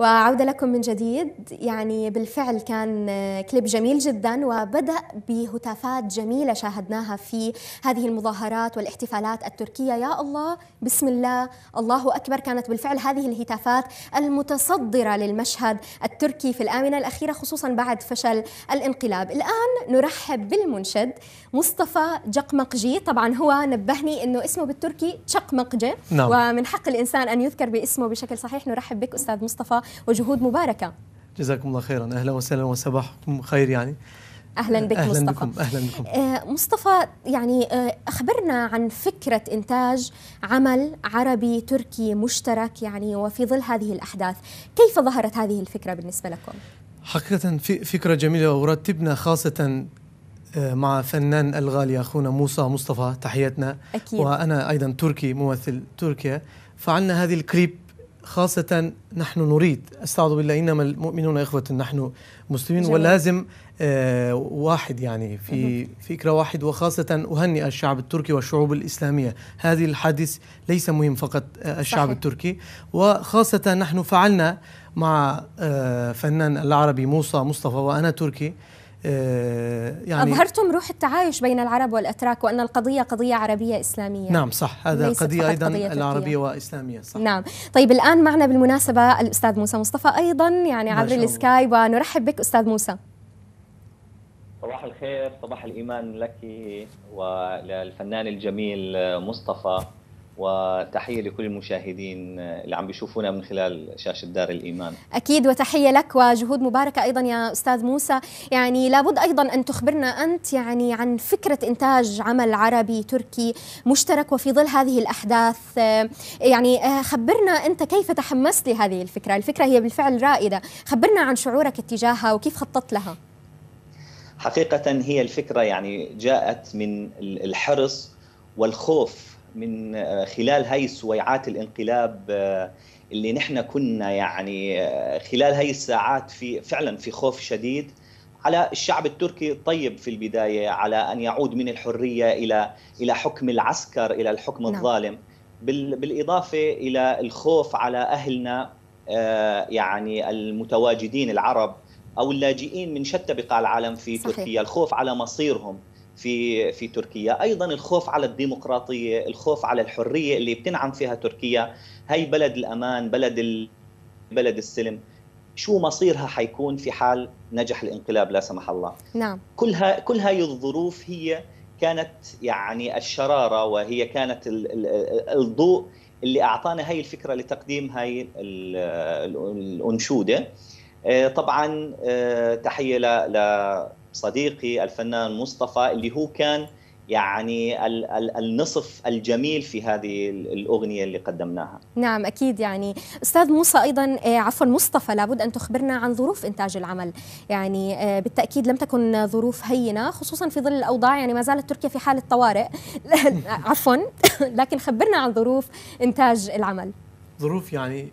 وعودة لكم من جديد يعني بالفعل كان كليب جميل جدا وبدأ بهتافات جميلة شاهدناها في هذه المظاهرات والاحتفالات التركية يا الله بسم الله الله أكبر كانت بالفعل هذه الهتافات المتصدرة للمشهد التركي في الآونة الأخيرة خصوصا بعد فشل الانقلاب الآن نرحب بالمنشد مصطفى جقمقجي طبعا هو نبهني أنه اسمه بالتركي جقمقجي نعم. ومن حق الإنسان أن يذكر باسمه بشكل صحيح نرحب بك أستاذ مصطفى وجهود مباركه جزاكم الله خيرا اهلا وسهلا وصباحكم خير يعني اهلا بك أهلاً مصطفى بكم. اهلا بكم آه، مصطفى يعني آه، اخبرنا عن فكره انتاج عمل عربي تركي مشترك يعني وفي ظل هذه الاحداث كيف ظهرت هذه الفكره بالنسبه لكم حقيقه فكره جميله ورتبنا خاصه آه، مع فنان الغالي اخونا موسى مصطفى تحياتنا أكيد. وانا ايضا تركي ممثل تركيا فعلنا هذه الكليب خاصة نحن نريد استعوذ بالله انما المؤمنون اخوة نحن مسلمين جميل. ولازم آه، واحد يعني في فكرة واحد وخاصة اهنئ الشعب التركي والشعوب الاسلامية هذه الحادث ليس مهم فقط آه، الشعب صحيح. التركي وخاصة نحن فعلنا مع آه، فنان العربي موسى مصطفى وانا تركي آه، يعني أظهرتم روح التعايش بين العرب والأتراك وأن القضية قضية عربية إسلامية نعم صح هذا قضية أيضا قضية العربية وإسلامية صح نعم طيب الآن معنا بالمناسبة الأستاذ موسى مصطفى أيضا يعني عبر السكاي ونرحب بك أستاذ موسى صباح الخير صباح الإيمان لك وللفنان الجميل مصطفى وتحية لكل المشاهدين اللي عم بيشوفونا من خلال شاشة دار الإيمان أكيد وتحية لك وجهود مباركة أيضا يا أستاذ موسى يعني لابد أيضا أن تخبرنا أنت يعني عن فكرة إنتاج عمل عربي تركي مشترك وفي ظل هذه الأحداث يعني آه، خبرنا أنت كيف تحمست لهذه الفكرة الفكرة هي بالفعل رائدة خبرنا عن شعورك اتجاهها وكيف خططت لها حقيقة هي الفكرة يعني جاءت من الحرص والخوف من آه، خلال هاي السويعات الانقلاب آه، اللي نحن كنا يعني آه، خلال هاي الساعات في فعلا في خوف شديد على الشعب التركي الطيب في البدايه على ان يعود من الحريه الى الى حكم العسكر الى الحكم نعم. الظالم بالاضافه الى الخوف على اهلنا يعني المتواجدين العرب او اللاجئين من شتى بقاع العالم في صحيح. تركيا الخوف على مصيرهم في في تركيا ايضا الخوف على الديمقراطيه الخوف على الحريه اللي بتنعم فيها تركيا هي بلد الامان بلد ال... بلد السلم شو مصيرها حيكون في حال نجح الانقلاب لا سمح الله نعم كل كل هاي الظروف هي كانت يعني الشراره وهي كانت ال... ال... الضوء اللي اعطانا هاي الفكره لتقديم هاي ال... الانشوده آه، طبعا آه، تحيه ل... ل... صديقي الفنان مصطفى اللي هو كان يعني النصف الجميل في هذه الأغنية اللي قدمناها نعم أكيد يعني أستاذ موسى أيضا آه، عفوا مصطفى لابد أن تخبرنا عن ظروف إنتاج العمل يعني آه، بالتأكيد لم تكن ظروف هينة خصوصا في ظل الأوضاع يعني ما زالت تركيا في حالة طوارئ عفوا لكن خبرنا عن ظروف إنتاج العمل ظروف يعني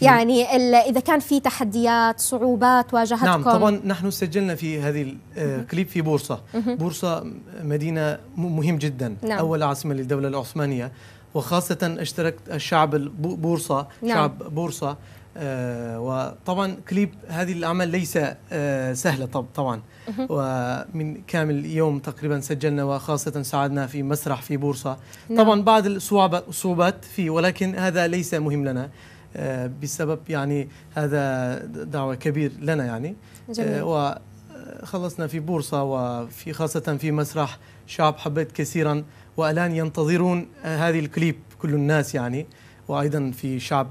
يعني اذا كان في تحديات صعوبات واجهتكم نعم طبعا نحن سجلنا في هذه الكليب آه، في بورصه بورصه مدينه مهم جدا نعم. اول عاصمه للدوله العثمانيه وخاصه اشتركت الشعب بورصه نعم. شعب بورصه آه وطبعا كليب هذه الاعمال ليس آه سهله طب طبعا ومن كامل يوم تقريبا سجلنا وخاصه ساعدنا في مسرح في بورصه نعم. طبعا بعض الصعوبات في ولكن هذا ليس مهم لنا آه، بسبب يعني هذا دعوة كبير لنا يعني آه، جميل. وخلصنا آه، في بورصة وفي خاصة في مسرح شعب حبيت كثيرا والان ينتظرون هذه الكليب كل الناس يعني وايضا في شعب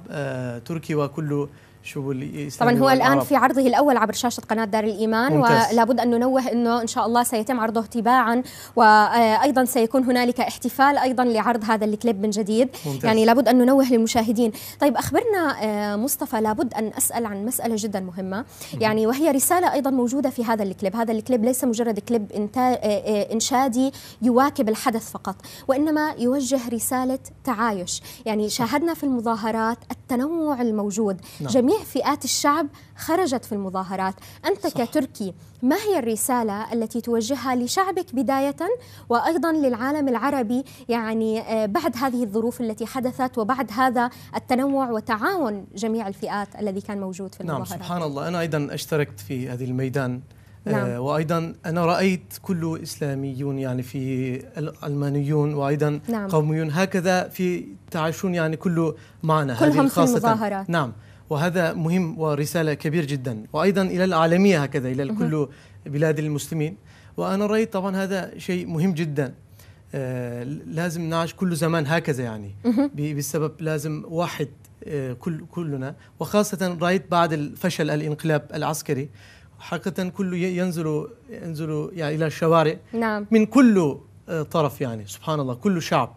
تركي وكل شو اللي طبعا هو الان في عرضه الاول عبر شاشه قناه دار الايمان ممتاز. ولابد ان ننوه انه ان شاء الله سيتم عرضه تباعا وايضا سيكون هنالك احتفال ايضا لعرض هذا الكليب من جديد ممتاز. يعني لابد ان ننوه للمشاهدين طيب اخبرنا آه، مصطفى لابد ان اسال عن مساله جدا مهمه يعني وهي رساله ايضا موجوده في هذا الكليب هذا الكليب ليس مجرد كليب آه، آه، انشادي يواكب الحدث فقط وانما يوجه رساله تعايش يعني شاهدنا في المظاهرات التنوع الموجود نعم. جميع فئات الشعب خرجت في المظاهرات أنت صح. كتركي ما هي الرسالة التي توجهها لشعبك بداية وأيضا للعالم العربي يعني آه، بعد هذه الظروف التي حدثت وبعد هذا التنوع وتعاون جميع الفئات الذي كان موجود في نعم، المظاهرات نعم سبحان الله أنا أيضا اشتركت في هذه الميدان نعم. آه، وايضا انا رايت كل اسلاميون يعني في المانيون وايضا نعم. قوميون هكذا في تعيشون يعني كل معنا كلهم هذه خاصه في المظاهرات. نعم وهذا مهم ورساله كبير جدا وايضا الى العالميه هكذا الى كل بلاد المسلمين وانا رايت طبعا هذا شيء مهم جدا آه لازم نعيش كل زمان هكذا يعني بسبب لازم واحد آه كل كلنا وخاصه رايت بعد الفشل الانقلاب العسكري حقيقة كله ينزل ينزل يعني إلى الشوارع نعم. من كل آه، طرف يعني سبحان الله كل شعب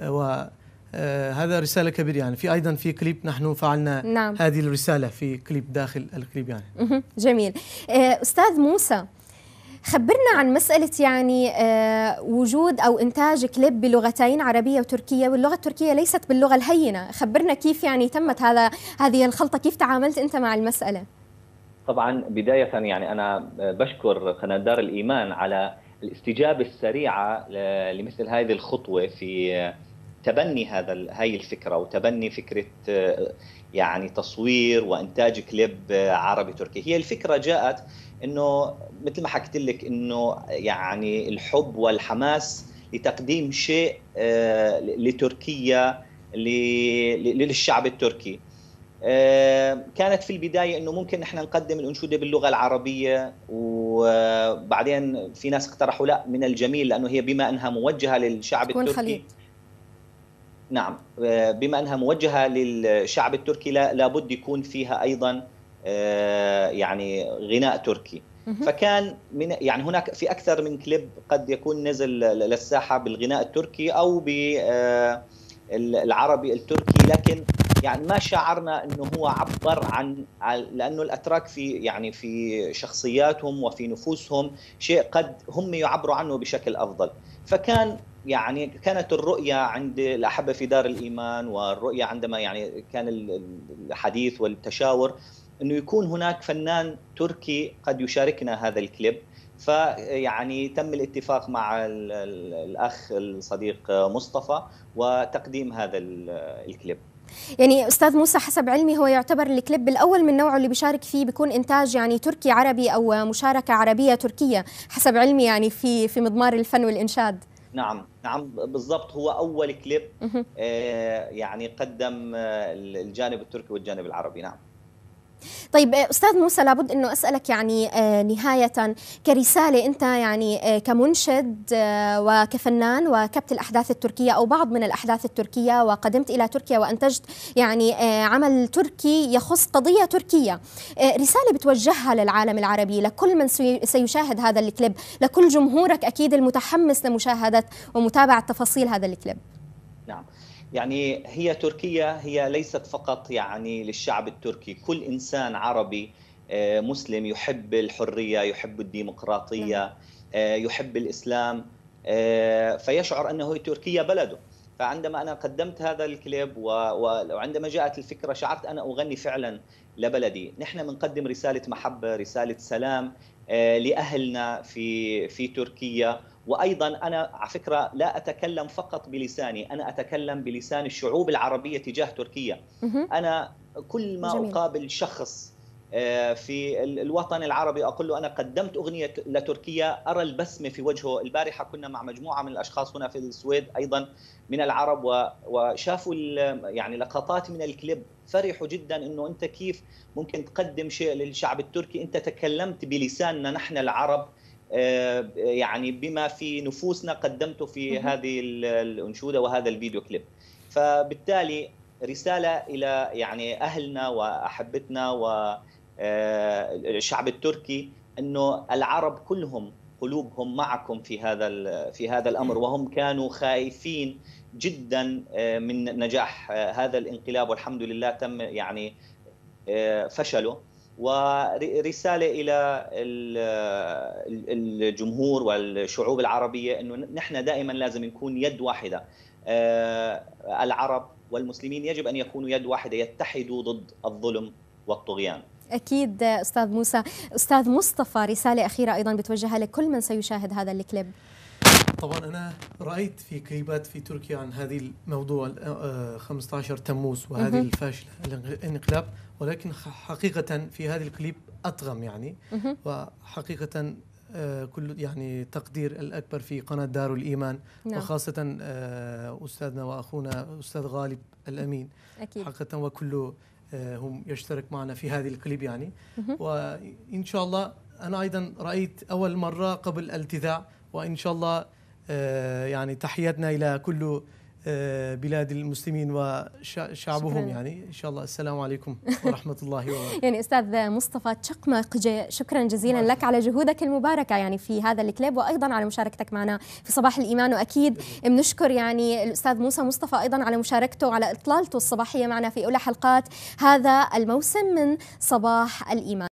آه، وهذا آه، رسالة كبيرة يعني في أيضا في كليب نحن فعلنا نعم. هذه الرسالة في كليب داخل الكليب يعني جميل أستاذ موسى خبرنا عن مسألة يعني وجود أو إنتاج كليب بلغتين عربية وتركية واللغة التركية ليست باللغة الهينة خبرنا كيف يعني تمت هذا هذه الخلطة كيف تعاملت أنت مع المسألة طبعا بداية يعني أنا بشكر قناة دار الإيمان على الاستجابة السريعة لمثل هذه الخطوة في تبني هذا هاي الفكرة وتبني فكرة يعني تصوير وإنتاج كليب عربي تركي هي الفكرة جاءت انه مثل ما حكيت لك انه يعني الحب والحماس لتقديم شيء آه، لتركيا للشعب التركي آه، كانت في البدايه انه ممكن نحن نقدم الانشوده باللغه العربيه وبعدين في ناس اقترحوا لا من الجميل لانه هي بما انها موجهه للشعب التركي خليل. نعم آه، بما انها موجهه للشعب التركي لابد يكون فيها ايضا آه، يعني غناء تركي فكان من يعني هناك في اكثر من كليب قد يكون نزل للساحه بالغناء التركي او بالعربي التركي لكن يعني ما شعرنا انه هو عبر عن لانه الاتراك في يعني في شخصياتهم وفي نفوسهم شيء قد هم يعبروا عنه بشكل افضل فكان يعني كانت الرؤيه عند الاحبه في دار الايمان والرؤيه عندما يعني كان الحديث والتشاور انه يكون هناك فنان تركي قد يشاركنا هذا الكليب فيعني تم الاتفاق مع الاخ الصديق مصطفى وتقديم هذا الكليب يعني استاذ موسى حسب علمي هو يعتبر الكليب الاول من نوعه اللي بيشارك فيه بيكون انتاج يعني تركي عربي او مشاركه عربيه تركيه حسب علمي يعني في في مضمار الفن والانشاد نعم نعم بالضبط هو اول كليب آه يعني قدم آه، الجانب التركي والجانب العربي نعم طيب آه، استاذ موسى لابد انه اسالك يعني آه، نهايه كرساله انت يعني آه، كمنشد وكفنان وكبت الاحداث التركيه او بعض من الاحداث التركيه وقدمت الى تركيا وانتجت يعني عمل تركي يخص قضيه تركيه رساله بتوجهها للعالم العربي لكل من سيشاهد هذا الكليب لكل جمهورك اكيد المتحمس لمشاهده ومتابعه تفاصيل هذا الكليب يعني هي تركيا هي ليست فقط يعني للشعب التركي كل إنسان عربي آه، مسلم يحب الحرية يحب الديمقراطية نعم. آه، يحب الإسلام آه، فيشعر أنه تركيا بلده فعندما انا قدمت هذا الكليب وعندما جاءت الفكره شعرت انا اغني فعلا لبلدي، نحن بنقدم رساله محبه، رساله سلام لاهلنا في في تركيا وايضا انا على فكره لا اتكلم فقط بلساني انا اتكلم بلسان الشعوب العربيه تجاه تركيا انا كل ما جميل. اقابل شخص آه، في الوطن العربي اقول له انا قدمت اغنيه لتركيا ارى البسمه في وجهه البارحه كنا مع مجموعه من الاشخاص هنا في السويد ايضا من العرب وشافوا يعني لقطات من الكليب فرحوا جدا انه انت كيف ممكن تقدم شيء للشعب التركي انت تكلمت بلساننا نحن العرب آه، يعني بما في نفوسنا قدمته في هذه الانشوده وهذا الفيديو كليب فبالتالي رساله الى يعني اهلنا واحبتنا والشعب آه، التركي انه العرب كلهم قلوبهم معكم في هذا في هذا الامر وهم كانوا خايفين جدا آه، من نجاح هذا الانقلاب والحمد لله تم يعني فشله ورساله الى الجمهور والشعوب العربيه انه نحن دائما لازم نكون يد واحده آه، العرب والمسلمين يجب ان يكونوا يد واحده يتحدوا ضد الظلم والطغيان اكيد استاذ موسى استاذ مصطفى رساله اخيره ايضا بتوجهها لكل من سيشاهد هذا الكليب طبعا أنا رأيت في كليبات في تركيا عن هذه الموضوع 15 آه، آه، تموز وهذه الفاشلة الانقلاب ولكن حقيقة في هذا الكليب أطغم يعني وحقيقة آه، كل يعني تقدير الأكبر في قناة دار الإيمان نعم. وخاصة أستاذنا وأخونا أستاذ غالب الأمين أكيد. حقيقة وكل هم يشترك معنا في هذه الكليب يعني وإن شاء الله أنا أيضا رأيت أول مرة قبل التذاع وإن شاء الله آه، يعني تحياتنا إلى كل آه، بلاد المسلمين وشعبهم يعني ان شاء الله السلام عليكم ورحمه الله وبركاته يعني استاذ مصطفى تشقمق شكرا جزيلا لك على جهودك المباركه يعني في هذا الكليب وايضا على مشاركتك معنا في صباح الايمان واكيد بنشكر يعني الاستاذ موسى مصطفى ايضا على مشاركته على اطلالته الصباحيه معنا في اولى حلقات هذا الموسم من صباح الايمان